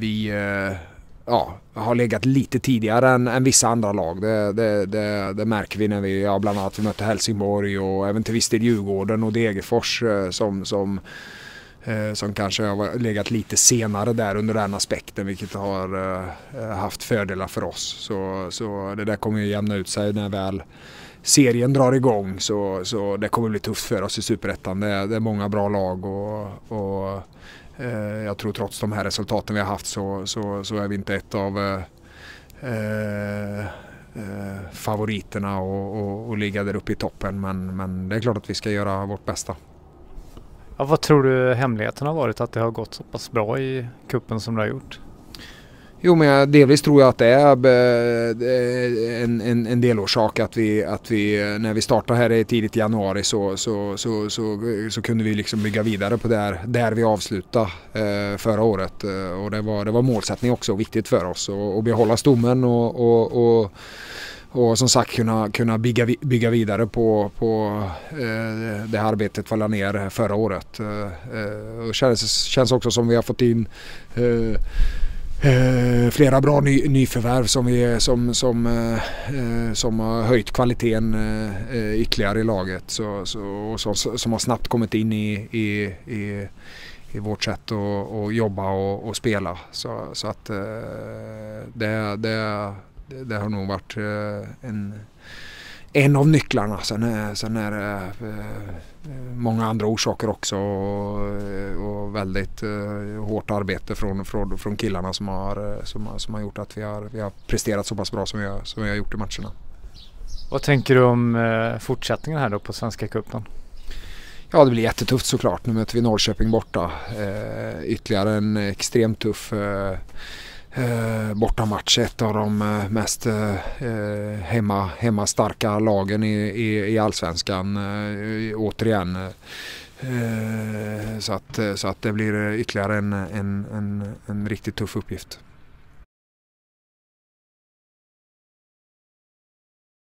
vi eh, ja, har legat lite tidigare än, än vissa andra lag. Det, det, det, det, märker vi när vi ja, bland annat vi mötte Helsingborg och även till viss del Djurgården och Degerfors eh, som, som Eh, som kanske har legat lite senare där under den aspekten vilket har eh, haft fördelar för oss. Så, så det där kommer ju jämna ut sig när väl serien drar igång så, så det kommer bli tufft för oss i Superettan. Det, är, det är många bra lag och, och eh, jag tror trots de här resultaten vi har haft så, så, så är vi inte ett av eh, eh, eh favoriterna och, och, och ligga där uppe i toppen. Men, men det är klart att vi ska göra vårt bästa. Ja, vad tror du hemligheten har varit att det har gått så pass bra i kuppen som det har gjort? Jo, men jag, delvis tror jag att det är en, en, en delorsak att vi, att vi när vi startade här tidigt i tidigt januari så, så, så, så, så kunde vi liksom bygga vidare på där, där vi avslutade eh, förra året. Eh, och det var, det var målsättning också, viktigt för oss att behålla stommen och, och, och och som sagt kunna, kunna bygga, bygga vidare på, på eh, det här arbetet vi la ner förra året. Eh, eh, och känns, känns också som vi har fått in eh, Eh, flera bra ny, nyförvärv som, vi, som, som, eh, eh som har höjt kvaliteten eh, eh, ytterligare i laget så, så, och så, som har snabbt kommit in i, i, i, i vårt sätt att och jobba och, och spela. Så, så att det, det, det, har nog varit eh, en, en av nycklarna. Sen, är, eh, sen är det eh, många andra orsaker också och, väldigt hårt arbete från, från, från killarna som har, som, som har gjort att vi har, vi har presterat så pass bra som vi har, som vi har gjort i matcherna. Vad tänker du om fortsättningen här då på Svenska cupen? Ja, det blir jättetufft såklart. Nu möter vi Norrköping borta. ytterligare en extremt tuff eh, bortamatch. Ett av de eh, mest eh, eh hemma, hemmastarka lagen i, i, i allsvenskan. Eh, återigen. Eh, så, att, så att det blir ytterligare en, en, en, en riktigt tuff uppgift.